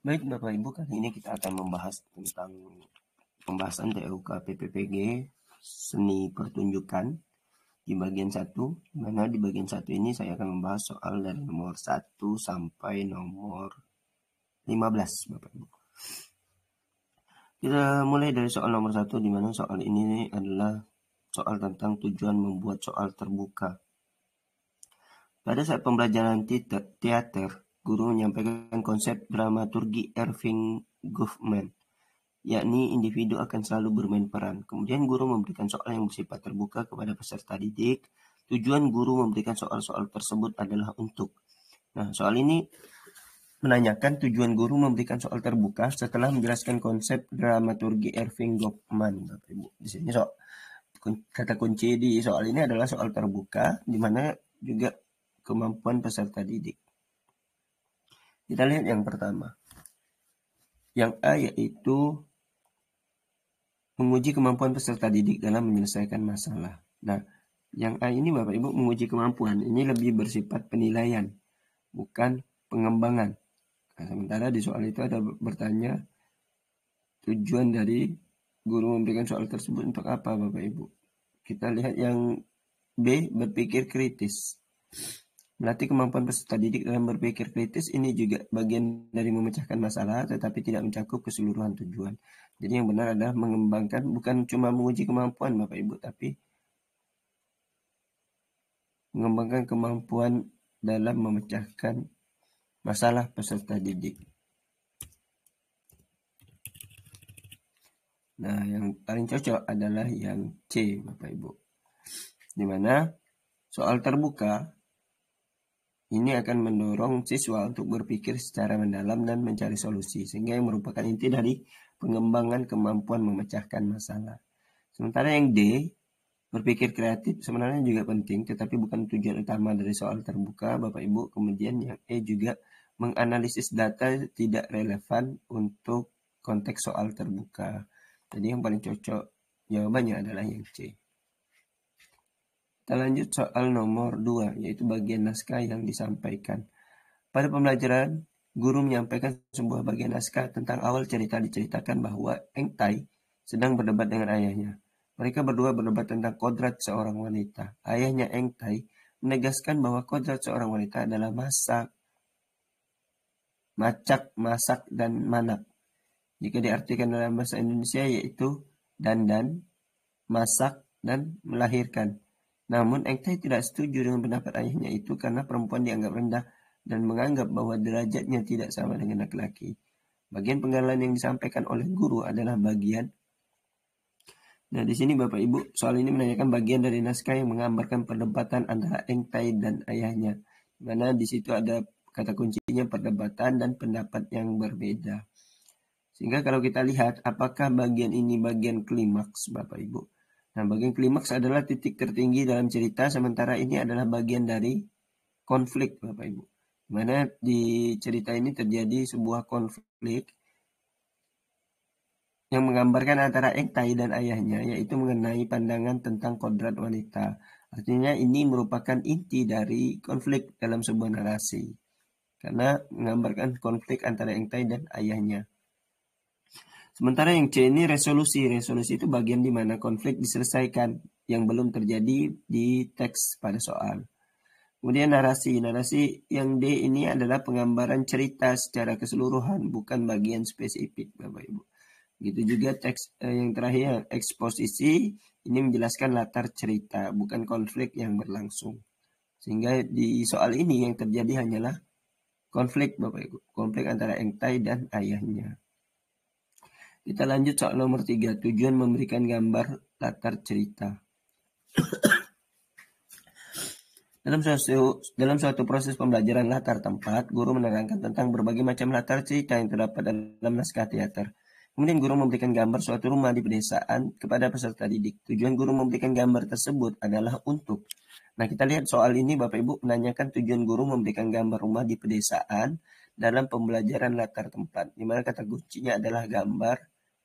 Baik Bapak Ibu, kali ini kita akan membahas tentang pembahasan TUK PPPG seni pertunjukan di bagian 1, mana di bagian satu ini saya akan membahas soal dari nomor 1 sampai nomor 15 Bapak Ibu. Kita mulai dari soal nomor satu di mana soal ini adalah soal tentang tujuan membuat soal terbuka. Pada saat pembelajaran teater, Guru menyampaikan konsep dramaturgi Irving Goffman, yakni individu akan selalu bermain peran. Kemudian guru memberikan soal yang bersifat terbuka kepada peserta didik. Tujuan guru memberikan soal-soal tersebut adalah untuk. Nah, soal ini menanyakan tujuan guru memberikan soal terbuka setelah menjelaskan konsep dramaturgi Irving Goffman, Bapak Ibu. Di sini soal kata kunci di soal ini adalah soal terbuka, di mana juga kemampuan peserta didik. Kita lihat yang pertama. Yang A yaitu menguji kemampuan peserta didik dalam menyelesaikan masalah. Nah, yang A ini Bapak Ibu menguji kemampuan, ini lebih bersifat penilaian, bukan pengembangan. Nah, sementara di soal itu ada bertanya tujuan dari guru memberikan soal tersebut untuk apa Bapak Ibu. Kita lihat yang B berpikir kritis. Melatih kemampuan peserta didik dalam berpikir kritis ini juga bagian dari memecahkan masalah, tetapi tidak mencakup keseluruhan tujuan. Jadi yang benar adalah mengembangkan bukan cuma menguji kemampuan Bapak Ibu, tapi mengembangkan kemampuan dalam memecahkan masalah peserta didik. Nah, yang paling cocok adalah yang C, Bapak Ibu. dimana soal terbuka ini akan mendorong siswa untuk berpikir secara mendalam dan mencari solusi, sehingga yang merupakan inti dari pengembangan kemampuan memecahkan masalah. Sementara yang D, berpikir kreatif sebenarnya juga penting, tetapi bukan tujuan utama dari soal terbuka, Bapak Ibu. Kemudian yang E juga menganalisis data tidak relevan untuk konteks soal terbuka. Jadi yang paling cocok jawabannya adalah yang C. Kita lanjut soal nomor 2, yaitu bagian naskah yang disampaikan. Pada pembelajaran, guru menyampaikan sebuah bagian naskah tentang awal cerita diceritakan bahwa Tai sedang berdebat dengan ayahnya. Mereka berdua berdebat tentang kodrat seorang wanita. Ayahnya Tai menegaskan bahwa kodrat seorang wanita adalah masak, macak, masak, dan manak. Jika diartikan dalam bahasa Indonesia yaitu dandan, masak, dan melahirkan. Namun, Ektai tidak setuju dengan pendapat ayahnya itu karena perempuan dianggap rendah dan menganggap bahwa derajatnya tidak sama dengan laki-laki. Bagian penggalan yang disampaikan oleh guru adalah bagian. Nah, di sini Bapak Ibu, soal ini menanyakan bagian dari naskah yang menggambarkan perdebatan antara Engtai dan ayahnya. Di mana di situ ada kata kuncinya perdebatan dan pendapat yang berbeda. Sehingga kalau kita lihat apakah bagian ini bagian klimaks Bapak Ibu. Nah, bagian klimaks adalah titik tertinggi dalam cerita, sementara ini adalah bagian dari konflik, Bapak Ibu. Mana di cerita ini terjadi sebuah konflik yang menggambarkan antara Engtai dan ayahnya, yaitu mengenai pandangan tentang kodrat wanita. Artinya ini merupakan inti dari konflik dalam sebuah narasi. Karena menggambarkan konflik antara Engtai dan ayahnya. Sementara yang C ini resolusi. Resolusi itu bagian di mana konflik diselesaikan yang belum terjadi di teks pada soal. Kemudian narasi. Narasi yang D ini adalah penggambaran cerita secara keseluruhan, bukan bagian spesifik, Bapak Ibu. Gitu juga teks eh, yang terakhir eksposisi ini menjelaskan latar cerita, bukan konflik yang berlangsung. Sehingga di soal ini yang terjadi hanyalah konflik Bapak Ibu, konflik antara Engtai dan ayahnya. Kita lanjut soal nomor tiga, tujuan memberikan gambar latar cerita. Dalam suatu, dalam suatu proses pembelajaran latar tempat, guru menerangkan tentang berbagai macam latar cerita yang terdapat dalam naskah teater. Kemudian guru memberikan gambar suatu rumah di pedesaan kepada peserta didik. Tujuan guru memberikan gambar tersebut adalah untuk. Nah, kita lihat soal ini Bapak Ibu menanyakan tujuan guru memberikan gambar rumah di pedesaan dalam pembelajaran latar tempat, di mana kata kuncinya adalah gambar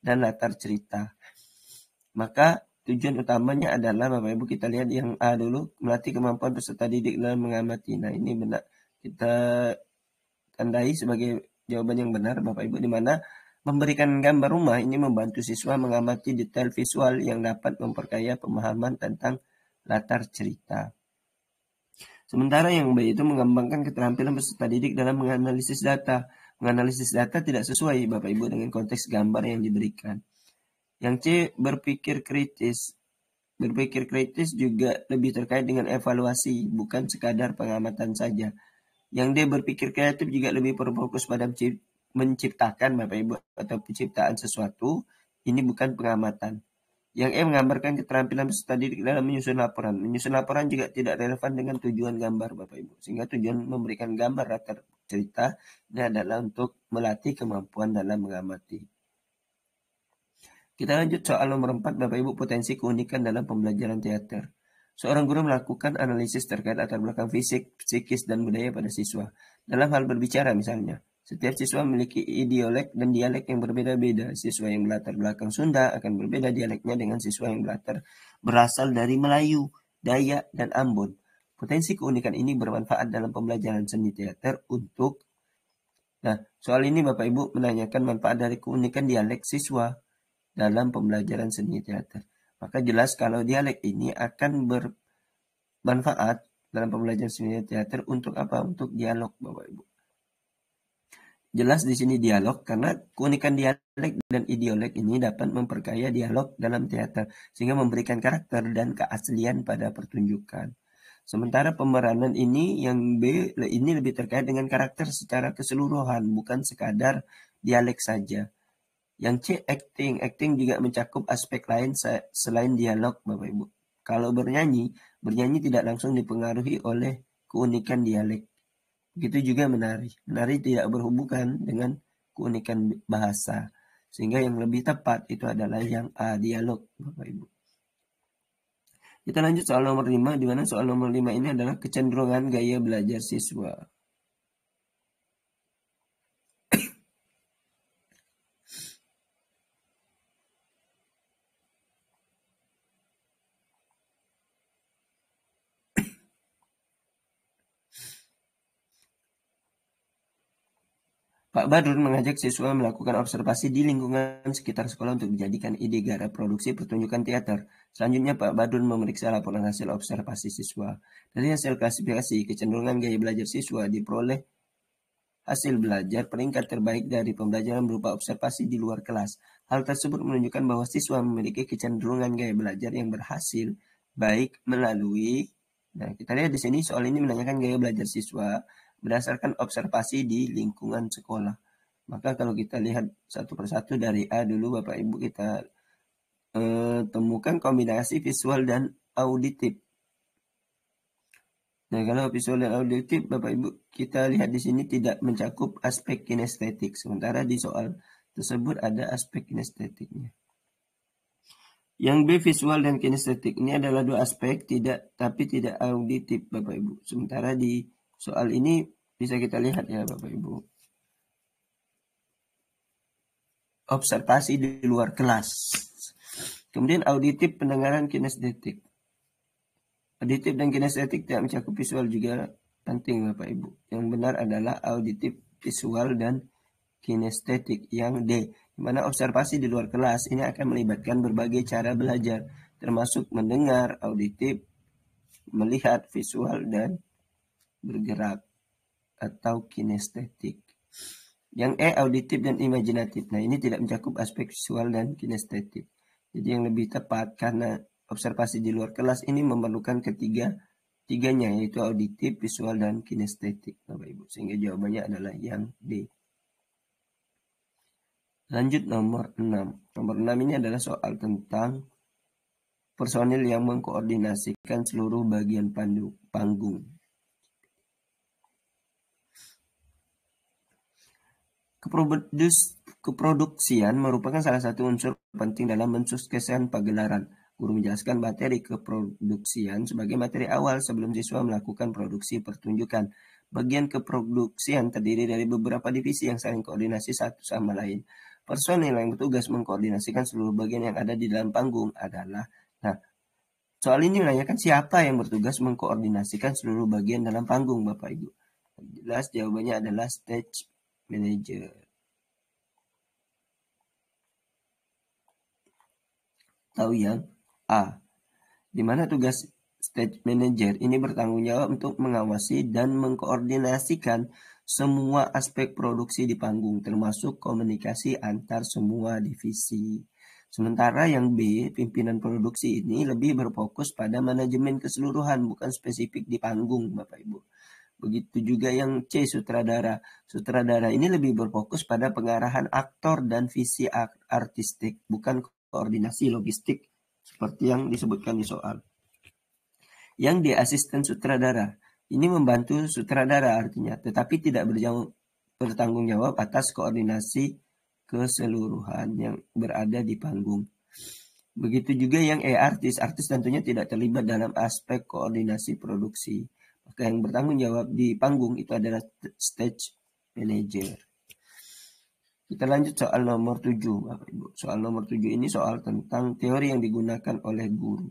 dan latar cerita. Maka tujuan utamanya adalah Bapak Ibu kita lihat yang A dulu melatih kemampuan peserta didik dalam mengamati. Nah ini benar kita tandai sebagai jawaban yang benar Bapak Ibu di mana memberikan gambar rumah ini membantu siswa mengamati detail visual yang dapat memperkaya pemahaman tentang latar cerita. Sementara yang baik itu mengembangkan keterampilan peserta didik dalam menganalisis data. Menganalisis data tidak sesuai Bapak Ibu dengan konteks gambar yang diberikan. Yang C berpikir kritis. Berpikir kritis juga lebih terkait dengan evaluasi, bukan sekadar pengamatan saja. Yang D berpikir kreatif juga lebih berfokus pada menciptakan Bapak Ibu atau penciptaan sesuatu. Ini bukan pengamatan yang E menggambarkan keterampilan peserta didik dalam menyusun laporan. Menyusun laporan juga tidak relevan dengan tujuan gambar Bapak Ibu. Sehingga tujuan memberikan gambar latar cerita ini adalah untuk melatih kemampuan dalam mengamati. Kita lanjut soal nomor 4 Bapak Ibu potensi keunikan dalam pembelajaran teater. Seorang guru melakukan analisis terkait latar belakang fisik, psikis, dan budaya pada siswa. Dalam hal berbicara misalnya, setiap siswa memiliki idiolek dan dialek yang berbeda-beda. Siswa yang berlatar belakang Sunda akan berbeda dialeknya dengan siswa yang berlatar berasal dari Melayu, Dayak, dan Ambon. Potensi keunikan ini bermanfaat dalam pembelajaran seni teater untuk Nah, soal ini Bapak Ibu menanyakan manfaat dari keunikan dialek siswa dalam pembelajaran seni teater. Maka jelas kalau dialek ini akan bermanfaat dalam pembelajaran seni teater untuk apa? Untuk dialog Bapak Ibu. Jelas di sini dialog karena keunikan dialek dan idiolek ini dapat memperkaya dialog dalam teater sehingga memberikan karakter dan keaslian pada pertunjukan. Sementara pemeranan ini yang B ini lebih terkait dengan karakter secara keseluruhan bukan sekadar dialek saja. Yang C acting, acting juga mencakup aspek lain selain dialog Bapak Ibu. Kalau bernyanyi, bernyanyi tidak langsung dipengaruhi oleh keunikan dialek. Begitu juga menari. Menari tidak berhubungan dengan keunikan bahasa. Sehingga yang lebih tepat itu adalah yang A, ah, dialog, Bapak Ibu. Kita lanjut soal nomor 5, di mana soal nomor 5 ini adalah kecenderungan gaya belajar siswa. Pak Badrun mengajak siswa melakukan observasi di lingkungan sekitar sekolah untuk dijadikan ide gara produksi pertunjukan teater. Selanjutnya, Pak Badrun memeriksa laporan hasil observasi siswa. Dari hasil klasifikasi, kecenderungan gaya belajar siswa diperoleh hasil belajar peringkat terbaik dari pembelajaran berupa observasi di luar kelas. Hal tersebut menunjukkan bahwa siswa memiliki kecenderungan gaya belajar yang berhasil, baik melalui... Nah, kita lihat di sini soal ini menanyakan gaya belajar siswa berdasarkan observasi di lingkungan sekolah. Maka kalau kita lihat satu persatu dari A dulu Bapak Ibu kita eh, temukan kombinasi visual dan auditif. Nah, kalau visual dan auditif Bapak Ibu kita lihat di sini tidak mencakup aspek kinestetik sementara di soal tersebut ada aspek kinestetiknya. Yang B visual dan kinestetik ini adalah dua aspek tidak tapi tidak auditif Bapak Ibu. Sementara di Soal ini bisa kita lihat ya Bapak Ibu. Observasi di luar kelas. Kemudian auditif pendengaran kinestetik. Auditif dan kinestetik tidak mencakup visual juga penting Bapak Ibu. Yang benar adalah auditif visual dan kinestetik yang D. Di mana observasi di luar kelas ini akan melibatkan berbagai cara belajar termasuk mendengar, auditif, melihat, visual, dan bergerak atau kinestetik. Yang E auditif dan imajinatif. Nah, ini tidak mencakup aspek visual dan kinestetik. Jadi yang lebih tepat karena observasi di luar kelas ini memerlukan ketiga tiganya yaitu auditif, visual dan kinestetik, Bapak Ibu. Sehingga jawabannya adalah yang D. Lanjut nomor 6. Nomor 6 ini adalah soal tentang personil yang mengkoordinasikan seluruh bagian panggung. Keproduksian merupakan salah satu unsur penting dalam mensuskesan pagelaran. Guru menjelaskan materi keproduksian sebagai materi awal sebelum siswa melakukan produksi pertunjukan. Bagian keproduksian terdiri dari beberapa divisi yang saling koordinasi satu sama lain. Personil yang bertugas mengkoordinasikan seluruh bagian yang ada di dalam panggung adalah nah soal ini menanyakan siapa yang bertugas mengkoordinasikan seluruh bagian dalam panggung Bapak Ibu. Jelas jawabannya adalah stage manager tahu yang A di mana tugas stage manager ini bertanggung jawab untuk mengawasi dan mengkoordinasikan semua aspek produksi di panggung termasuk komunikasi antar semua divisi. Sementara yang B, pimpinan produksi ini lebih berfokus pada manajemen keseluruhan bukan spesifik di panggung Bapak Ibu. Begitu juga yang C sutradara. Sutradara ini lebih berfokus pada pengarahan aktor dan visi artistik, bukan koordinasi logistik seperti yang disebutkan di soal. Yang di asisten sutradara. Ini membantu sutradara artinya, tetapi tidak bertanggung jawab atas koordinasi keseluruhan yang berada di panggung. Begitu juga yang E artis, artis tentunya tidak terlibat dalam aspek koordinasi produksi yang bertanggung jawab di panggung itu adalah stage manager. Kita lanjut soal nomor 7, Bapak Ibu. Soal nomor 7 ini soal tentang teori yang digunakan oleh guru.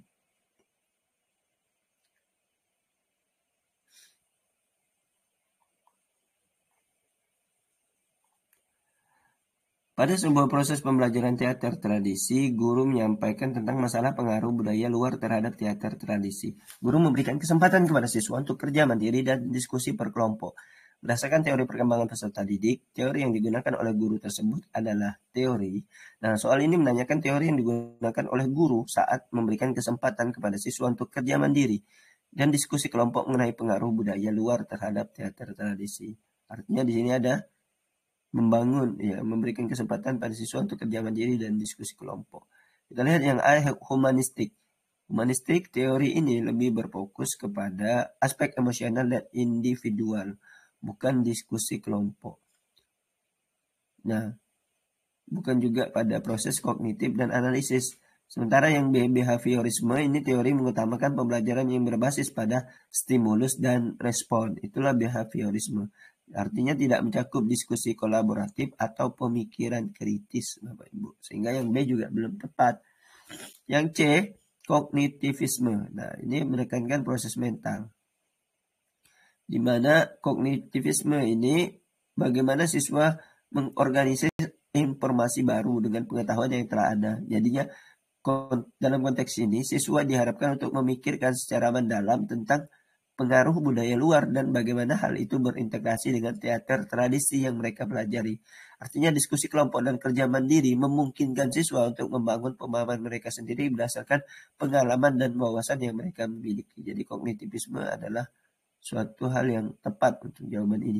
Pada sebuah proses pembelajaran teater tradisi, guru menyampaikan tentang masalah pengaruh budaya luar terhadap teater tradisi. Guru memberikan kesempatan kepada siswa untuk kerja mandiri dan diskusi per kelompok. Berdasarkan teori perkembangan peserta didik, teori yang digunakan oleh guru tersebut adalah teori. Nah, soal ini menanyakan teori yang digunakan oleh guru saat memberikan kesempatan kepada siswa untuk kerja mandiri dan diskusi kelompok mengenai pengaruh budaya luar terhadap teater tradisi. Artinya di sini ada membangun ya memberikan kesempatan pada siswa untuk kerja mandiri dan diskusi kelompok. Kita lihat yang A humanistik. Humanistik teori ini lebih berfokus kepada aspek emosional dan individual, bukan diskusi kelompok. Nah, bukan juga pada proses kognitif dan analisis. Sementara yang B behaviorisme ini teori mengutamakan pembelajaran yang berbasis pada stimulus dan respon. Itulah behaviorisme. Artinya tidak mencakup diskusi kolaboratif atau pemikiran kritis, Bapak Ibu. Sehingga yang B juga belum tepat. Yang C, kognitivisme. Nah, ini menekankan proses mental. Di mana kognitivisme ini bagaimana siswa mengorganisir informasi baru dengan pengetahuan yang telah ada. Jadinya dalam konteks ini siswa diharapkan untuk memikirkan secara mendalam tentang pengaruh budaya luar dan bagaimana hal itu berintegrasi dengan teater tradisi yang mereka pelajari. Artinya diskusi kelompok dan kerja mandiri memungkinkan siswa untuk membangun pemahaman mereka sendiri berdasarkan pengalaman dan wawasan yang mereka miliki. Jadi kognitivisme adalah suatu hal yang tepat untuk jawaban ini.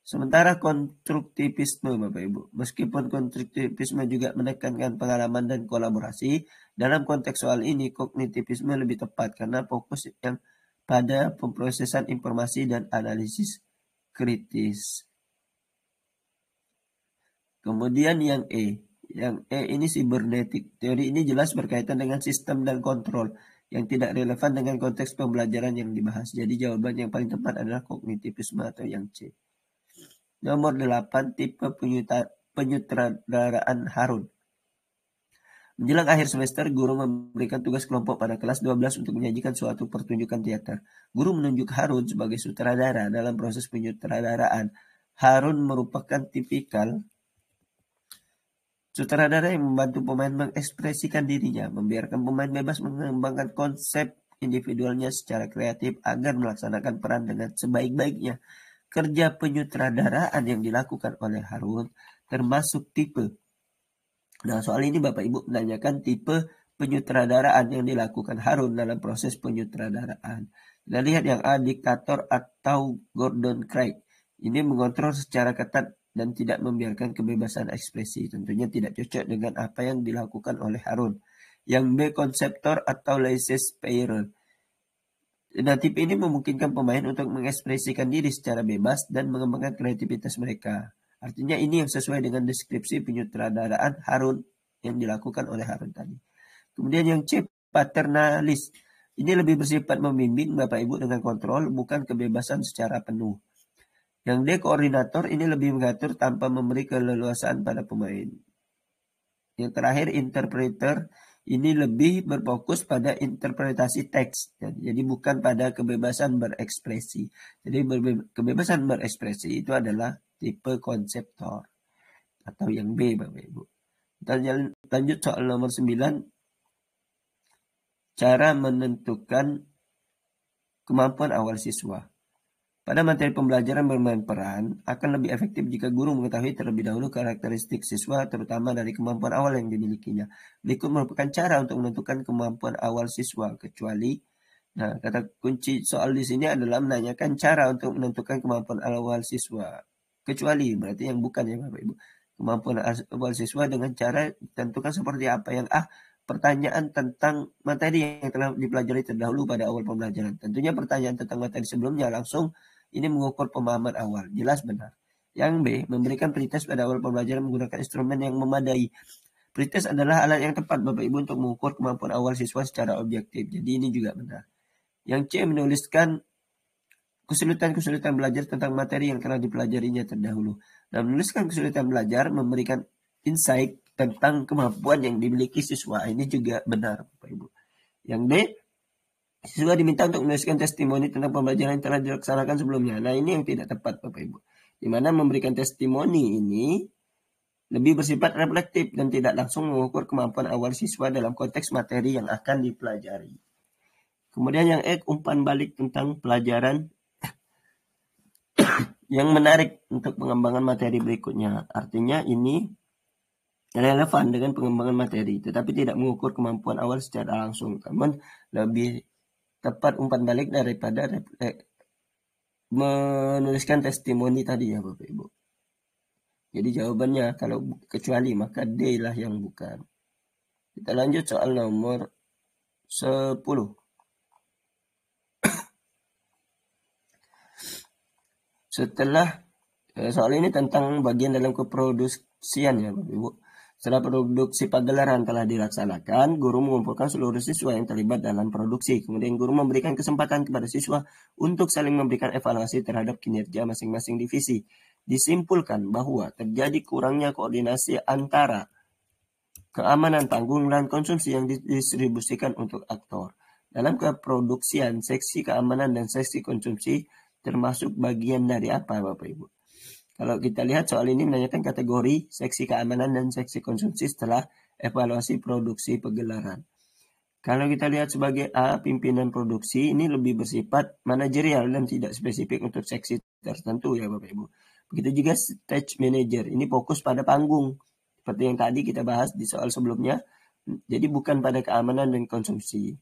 Sementara konstruktivisme Bapak Ibu, meskipun konstruktivisme juga menekankan pengalaman dan kolaborasi, dalam konteks soal ini kognitivisme lebih tepat karena fokus yang pada pemprosesan informasi dan analisis kritis. Kemudian yang E. Yang E ini sibernetik. Teori ini jelas berkaitan dengan sistem dan kontrol yang tidak relevan dengan konteks pembelajaran yang dibahas. Jadi jawaban yang paling tepat adalah kognitivisme atau yang C. Nomor 8, tipe penyutradaraan Harun. Menjelang akhir semester, guru memberikan tugas kelompok pada kelas 12 untuk menyajikan suatu pertunjukan teater. Guru menunjuk Harun sebagai sutradara dalam proses penyutradaraan. Harun merupakan tipikal sutradara yang membantu pemain mengekspresikan dirinya, membiarkan pemain bebas mengembangkan konsep individualnya secara kreatif agar melaksanakan peran dengan sebaik-baiknya. Kerja penyutradaraan yang dilakukan oleh Harun termasuk tipe Nah, soal ini Bapak Ibu menanyakan tipe penyutradaraan yang dilakukan Harun dalam proses penyutradaraan. Kita lihat yang A, diktator atau Gordon Craig. Ini mengontrol secara ketat dan tidak membiarkan kebebasan ekspresi. Tentunya tidak cocok dengan apa yang dilakukan oleh Harun. Yang B, konseptor atau laissez-faire. Nah, tipe ini memungkinkan pemain untuk mengekspresikan diri secara bebas dan mengembangkan kreativitas mereka. Artinya ini yang sesuai dengan deskripsi penyutradaraan Harun yang dilakukan oleh Harun tadi. Kemudian yang C, paternalis. Ini lebih bersifat membimbing Bapak Ibu dengan kontrol, bukan kebebasan secara penuh. Yang D, koordinator ini lebih mengatur tanpa memberi keleluasaan pada pemain. Yang terakhir, interpreter ini lebih berfokus pada interpretasi teks. Jadi bukan pada kebebasan berekspresi. Jadi kebebasan berekspresi itu adalah tipe konseptor atau yang B Bapak Ibu. Kita lanjut soal nomor 9. Cara menentukan kemampuan awal siswa. Pada materi pembelajaran bermain peran akan lebih efektif jika guru mengetahui terlebih dahulu karakteristik siswa terutama dari kemampuan awal yang dimilikinya. Berikut merupakan cara untuk menentukan kemampuan awal siswa kecuali Nah, kata kunci soal di sini adalah menanyakan cara untuk menentukan kemampuan awal siswa. Kecuali berarti yang bukan ya Bapak Ibu. Kemampuan awal siswa dengan cara ditentukan seperti apa yang ah pertanyaan tentang materi yang telah dipelajari terdahulu pada awal pembelajaran. Tentunya pertanyaan tentang materi sebelumnya langsung ini mengukur pemahaman awal. Jelas benar. Yang B, memberikan pretest pada awal pembelajaran menggunakan instrumen yang memadai. Pretest adalah alat yang tepat Bapak Ibu untuk mengukur kemampuan awal siswa secara objektif. Jadi ini juga benar. Yang C, menuliskan Kesulitan-kesulitan belajar tentang materi yang telah dipelajarinya terdahulu. Nah, menuliskan kesulitan belajar memberikan insight tentang kemampuan yang dimiliki siswa. Ini juga benar, Bapak Ibu. Yang B, siswa diminta untuk menuliskan testimoni tentang pembelajaran yang telah dilaksanakan sebelumnya. Nah, ini yang tidak tepat, Bapak Ibu. Di mana memberikan testimoni ini lebih bersifat reflektif dan tidak langsung mengukur kemampuan awal siswa dalam konteks materi yang akan dipelajari. Kemudian yang E, umpan balik tentang pelajaran yang menarik untuk pengembangan materi berikutnya. Artinya ini relevan dengan pengembangan materi, tetapi tidak mengukur kemampuan awal secara langsung, namun lebih tepat umpan balik daripada eh, menuliskan testimoni tadi ya Bapak Ibu. Jadi jawabannya kalau kecuali maka D lah yang bukan. Kita lanjut soal nomor 10. Setelah eh, soal ini tentang bagian dalam keproduksian ya Bapak Ibu. Setelah produksi pagelaran telah dilaksanakan, guru mengumpulkan seluruh siswa yang terlibat dalam produksi. Kemudian guru memberikan kesempatan kepada siswa untuk saling memberikan evaluasi terhadap kinerja masing-masing divisi. Disimpulkan bahwa terjadi kurangnya koordinasi antara keamanan tanggung dan konsumsi yang didistribusikan untuk aktor. Dalam keproduksian, seksi keamanan dan seksi konsumsi termasuk bagian dari apa Bapak Ibu? Kalau kita lihat soal ini menanyakan kategori seksi keamanan dan seksi konsumsi setelah evaluasi produksi pegelaran. Kalau kita lihat sebagai A, pimpinan produksi ini lebih bersifat manajerial dan tidak spesifik untuk seksi tertentu ya Bapak Ibu. Begitu juga stage manager, ini fokus pada panggung. Seperti yang tadi kita bahas di soal sebelumnya, jadi bukan pada keamanan dan konsumsi.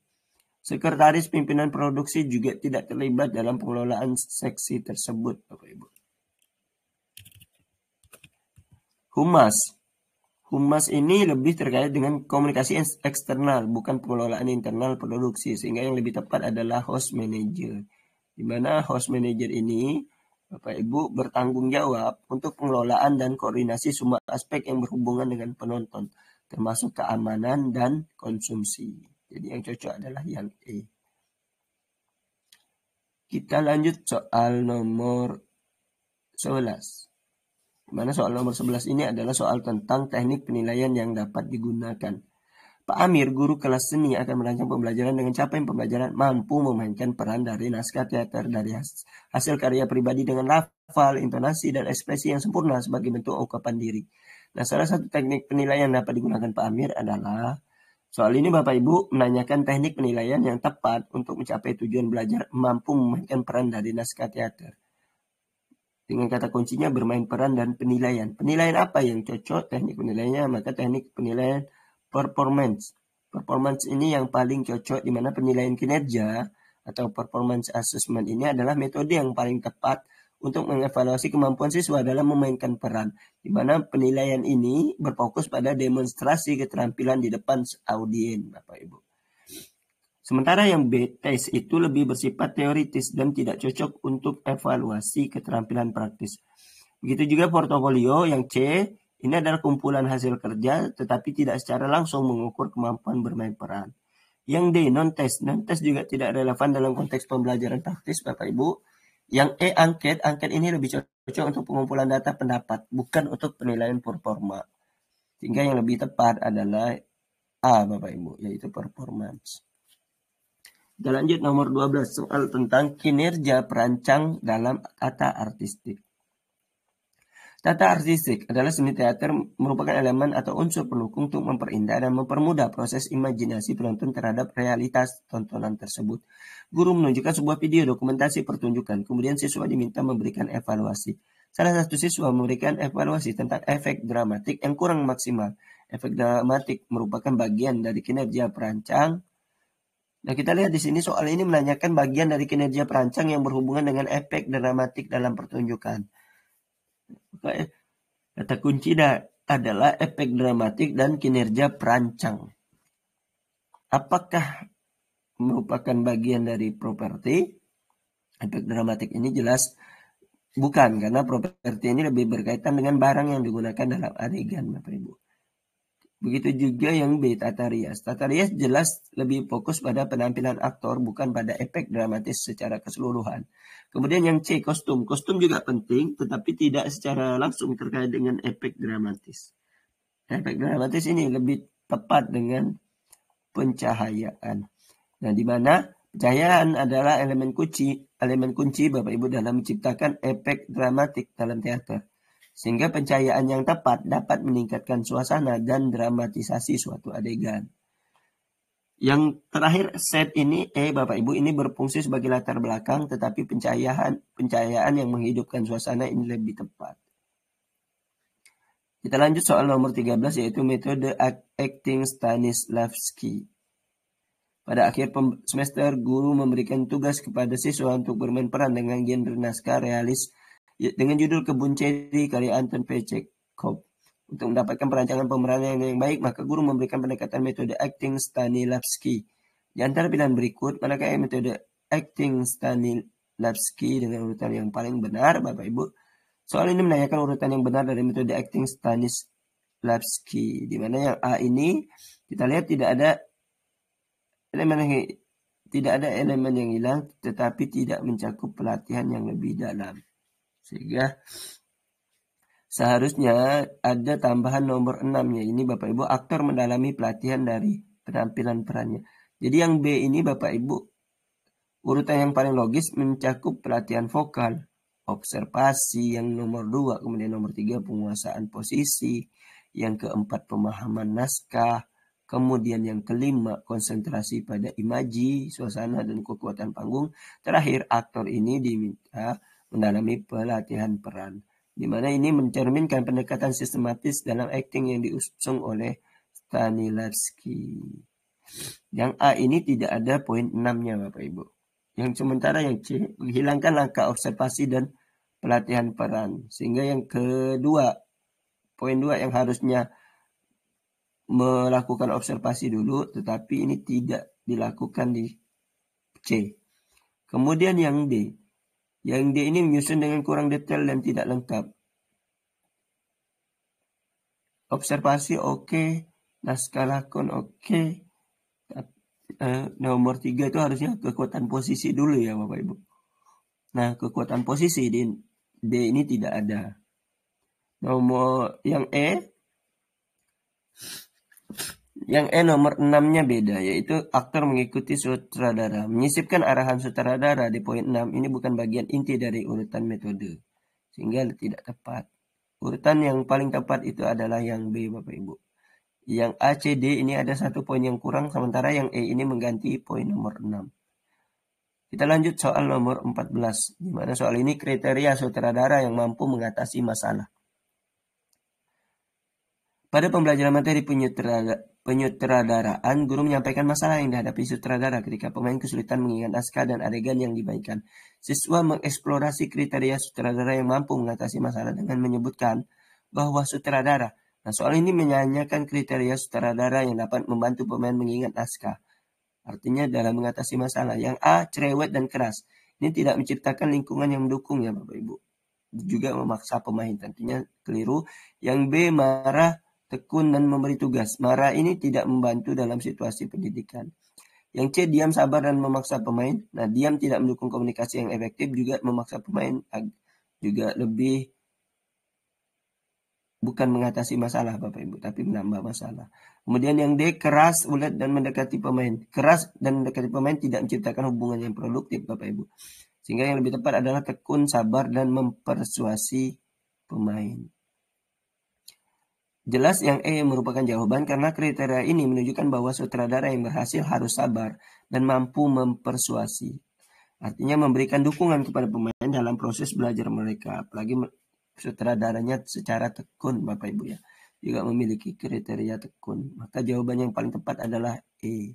Sekretaris Pimpinan Produksi juga tidak terlibat dalam pengelolaan seksi tersebut, Bapak Ibu. Humas. Humas ini lebih terkait dengan komunikasi eksternal, bukan pengelolaan internal produksi, sehingga yang lebih tepat adalah host manager. Di mana host manager ini Bapak Ibu bertanggung jawab untuk pengelolaan dan koordinasi semua aspek yang berhubungan dengan penonton, termasuk keamanan dan konsumsi. Jadi yang cocok adalah yang E. Kita lanjut soal nomor 11. Mana soal nomor 11 ini adalah soal tentang teknik penilaian yang dapat digunakan. Pak Amir, guru kelas seni akan merancang pembelajaran dengan capaian pembelajaran mampu memainkan peran dari naskah teater dari hasil karya pribadi dengan lafal, intonasi, dan ekspresi yang sempurna sebagai bentuk ungkapan diri. Nah, salah satu teknik penilaian yang dapat digunakan Pak Amir adalah Soal ini Bapak Ibu menanyakan teknik penilaian yang tepat untuk mencapai tujuan belajar mampu memainkan peran dari naskah teater. Dengan kata kuncinya bermain peran dan penilaian. Penilaian apa yang cocok teknik penilaiannya? Maka teknik penilaian performance. Performance ini yang paling cocok di mana penilaian kinerja atau performance assessment ini adalah metode yang paling tepat untuk mengevaluasi kemampuan siswa dalam memainkan peran, di mana penilaian ini berfokus pada demonstrasi keterampilan di depan audiens, Bapak Ibu. Sementara yang B test itu lebih bersifat teoritis dan tidak cocok untuk evaluasi keterampilan praktis. Begitu juga portofolio yang C, ini adalah kumpulan hasil kerja tetapi tidak secara langsung mengukur kemampuan bermain peran. Yang D, non-test. Non-test juga tidak relevan dalam konteks pembelajaran praktis, Bapak Ibu yang E angket, angket ini lebih cocok untuk pengumpulan data pendapat, bukan untuk penilaian performa. Sehingga yang lebih tepat adalah A, Bapak Ibu, yaitu performance. Kita lanjut nomor 12, soal tentang kinerja perancang dalam kata artistik. Tata artistik adalah seni teater merupakan elemen atau unsur pendukung untuk memperindah dan mempermudah proses imajinasi penonton terhadap realitas tontonan tersebut. Guru menunjukkan sebuah video dokumentasi pertunjukan, kemudian siswa diminta memberikan evaluasi. Salah satu siswa memberikan evaluasi tentang efek dramatik yang kurang maksimal. Efek dramatik merupakan bagian dari kinerja perancang. Nah, kita lihat di sini soal ini menanyakan bagian dari kinerja perancang yang berhubungan dengan efek dramatik dalam pertunjukan. Ya. Kata kunci da adalah efek dramatik dan kinerja perancang. Apakah merupakan bagian dari properti? Efek dramatik ini jelas bukan karena properti ini lebih berkaitan dengan barang yang digunakan dalam adegan Bapak Ibu. Begitu juga yang B, tata rias. Tata rias jelas lebih fokus pada penampilan aktor, bukan pada efek dramatis secara keseluruhan. Kemudian yang C, kostum. Kostum juga penting, tetapi tidak secara langsung terkait dengan efek dramatis. Efek dramatis ini lebih tepat dengan pencahayaan. Nah, di mana pencahayaan adalah elemen kunci, elemen kunci Bapak Ibu dalam menciptakan efek dramatik dalam teater sehingga pencahayaan yang tepat dapat meningkatkan suasana dan dramatisasi suatu adegan. Yang terakhir set ini, eh Bapak Ibu ini berfungsi sebagai latar belakang, tetapi pencahayaan pencahayaan yang menghidupkan suasana ini lebih tepat. Kita lanjut soal nomor 13 yaitu metode acting Stanislavski. Pada akhir semester, guru memberikan tugas kepada siswa untuk bermain peran dengan genre naskah realis Ya, dengan judul Kebun Ceri karya Anton Pechekhov. Untuk mendapatkan perancangan pemeranan yang baik, maka guru memberikan pendekatan metode acting Stanislavski. Di antara pilihan berikut, manakah yang metode acting Stanislavski dengan urutan yang paling benar, Bapak Ibu? Soal ini menanyakan urutan yang benar dari metode acting Stanislavski, di mana yang A ini kita lihat tidak ada elemen yang, tidak ada elemen yang hilang, tetapi tidak mencakup pelatihan yang lebih dalam. Sehingga seharusnya ada tambahan nomor 6-nya. Ini Bapak Ibu aktor mendalami pelatihan dari penampilan perannya. Jadi yang B ini Bapak Ibu urutan yang paling logis mencakup pelatihan vokal, observasi yang nomor 2, kemudian nomor 3 penguasaan posisi, yang keempat pemahaman naskah, kemudian yang kelima konsentrasi pada imaji, suasana dan kekuatan panggung. Terakhir aktor ini diminta mendalami pelatihan peran, di mana ini mencerminkan pendekatan sistematis dalam acting yang diusung oleh Stanislavski. Yang A ini tidak ada poin 6-nya Bapak Ibu. Yang sementara yang C menghilangkan langkah observasi dan pelatihan peran. Sehingga yang kedua, poin dua yang harusnya melakukan observasi dulu tetapi ini tidak dilakukan di C. Kemudian yang D, yang dia ini menyusun dengan kurang detail dan tidak lengkap. Observasi oke, okay. naskah lakon oke. Okay. Uh, eh, nomor tiga itu harusnya kekuatan posisi dulu ya Bapak Ibu. Nah kekuatan posisi di D ini tidak ada. Nomor yang E yang E nomor 6-nya beda, yaitu aktor mengikuti sutradara. Menyisipkan arahan sutradara di poin 6 ini bukan bagian inti dari urutan metode. Sehingga tidak tepat. Urutan yang paling tepat itu adalah yang B, Bapak Ibu. Yang A, C, D ini ada satu poin yang kurang, sementara yang E ini mengganti poin nomor 6. Kita lanjut soal nomor 14, di mana soal ini kriteria sutradara yang mampu mengatasi masalah. Pada pembelajaran materi penyutradara penyutradaraan, guru menyampaikan masalah yang dihadapi sutradara ketika pemain kesulitan mengingat naskah dan adegan yang dibaikan. Siswa mengeksplorasi kriteria sutradara yang mampu mengatasi masalah dengan menyebutkan bahwa sutradara. Nah, soal ini menyanyikan kriteria sutradara yang dapat membantu pemain mengingat naskah. Artinya dalam mengatasi masalah. Yang A, cerewet dan keras. Ini tidak menciptakan lingkungan yang mendukung ya Bapak Ibu. Juga memaksa pemain, tentunya keliru. Yang B, marah tekun dan memberi tugas. Marah ini tidak membantu dalam situasi pendidikan. Yang C, diam sabar dan memaksa pemain. Nah, diam tidak mendukung komunikasi yang efektif juga memaksa pemain juga lebih bukan mengatasi masalah Bapak Ibu, tapi menambah masalah. Kemudian yang D, keras, ulet dan mendekati pemain. Keras dan mendekati pemain tidak menciptakan hubungan yang produktif Bapak Ibu. Sehingga yang lebih tepat adalah tekun, sabar dan mempersuasi pemain. Jelas yang E merupakan jawaban karena kriteria ini menunjukkan bahwa sutradara yang berhasil harus sabar dan mampu mempersuasi. Artinya memberikan dukungan kepada pemain dalam proses belajar mereka, apalagi sutradaranya secara tekun Bapak Ibu ya. Juga memiliki kriteria tekun. Maka jawaban yang paling tepat adalah E.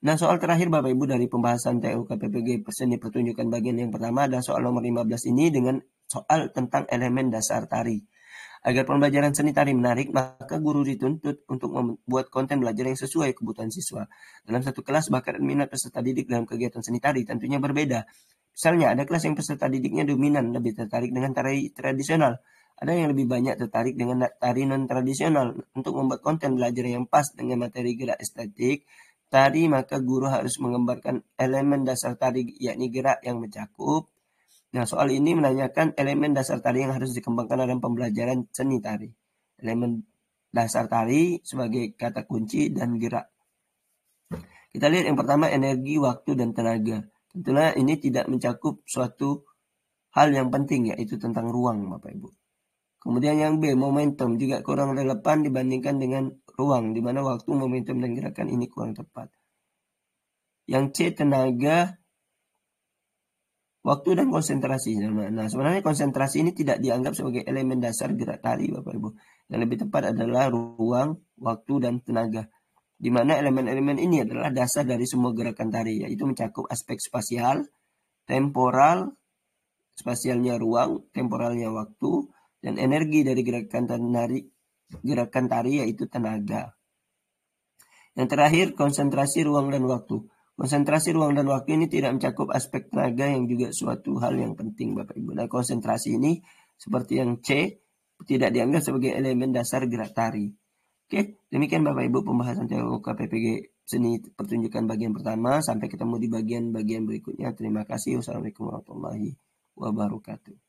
Nah soal terakhir Bapak Ibu dari pembahasan TUKPPG persen di pertunjukan bagian yang pertama adalah soal nomor 15 ini dengan soal tentang elemen dasar tari. Agar pembelajaran seni tari menarik, maka guru dituntut untuk membuat konten belajar yang sesuai kebutuhan siswa. Dalam satu kelas, bakat dan minat peserta didik dalam kegiatan seni tari tentunya berbeda. Misalnya, ada kelas yang peserta didiknya dominan, lebih tertarik dengan tari tradisional. Ada yang lebih banyak tertarik dengan tari non-tradisional. Untuk membuat konten belajar yang pas dengan materi gerak estetik, tari maka guru harus mengembarkan elemen dasar tari, yakni gerak yang mencakup, Nah, soal ini menanyakan elemen dasar tari yang harus dikembangkan dalam pembelajaran seni tari. Elemen dasar tari sebagai kata kunci dan gerak. Kita lihat yang pertama energi, waktu, dan tenaga. Tentunya ini tidak mencakup suatu hal yang penting yaitu tentang ruang Bapak Ibu. Kemudian yang B, momentum juga kurang relevan dibandingkan dengan ruang di mana waktu, momentum, dan gerakan ini kurang tepat. Yang C, tenaga waktu dan konsentrasi. Nah, nah, sebenarnya konsentrasi ini tidak dianggap sebagai elemen dasar gerak tari, Bapak Ibu. Yang lebih tepat adalah ruang, waktu, dan tenaga. Di mana elemen-elemen ini adalah dasar dari semua gerakan tari, yaitu mencakup aspek spasial, temporal, spasialnya ruang, temporalnya waktu, dan energi dari gerakan tari, gerakan tari yaitu tenaga. Yang terakhir, konsentrasi ruang dan waktu. Konsentrasi ruang dan waktu ini tidak mencakup aspek tenaga yang juga suatu hal yang penting Bapak Ibu. Nah konsentrasi ini seperti yang C tidak dianggap sebagai elemen dasar gerak tari. Oke, demikian Bapak Ibu pembahasan teori KPPG seni pertunjukan bagian pertama. Sampai ketemu di bagian-bagian berikutnya. Terima kasih. Wassalamualaikum warahmatullahi wabarakatuh.